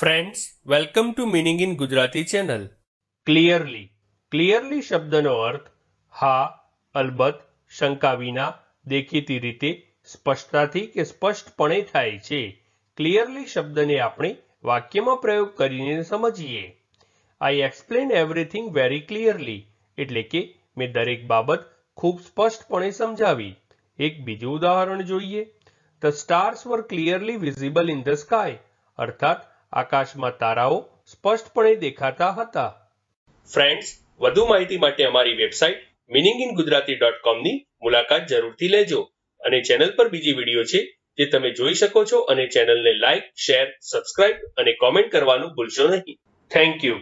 friends welcome to meaning in Gujarati channel clearly clearly શબ્દનો અર્થ હા અલબત્ત શંકા વિના દેખીતી રીતે સ્પષ્ટતાથી કે સ્પષ્ટપણે થાય છે ક્લિયરલી શબ્દને આપણે વાક્યમાં પ્રયોગ કરીને સમજીએ I explain everything very clearly એટલે કે મેં દરેક બાબત ખૂબ સ્પષ્ટપણે સમજાવી એક બીજું ઉદાહરણ જોઈએ the stars were clearly visible in the sky અર્થાત આકાશમાં તારાઓ સ્પષ્ટપણે દેખાતા હતા ફ્રેન્ડ્સ વધુ માહિતી માટે અમારી website meaning in Gujarati dot કોમની મુલાકાત જરૂરથી લેજો અને ચેનલ પર બીજી વિડીયો છે જે તમે જોઈ શકો છો અને ચેનલને લાઇક શેર સબસ્ક્રાઇબ અને કોમેન્ટ કરવાનું ભૂલશો નહીં થેન્ક યુ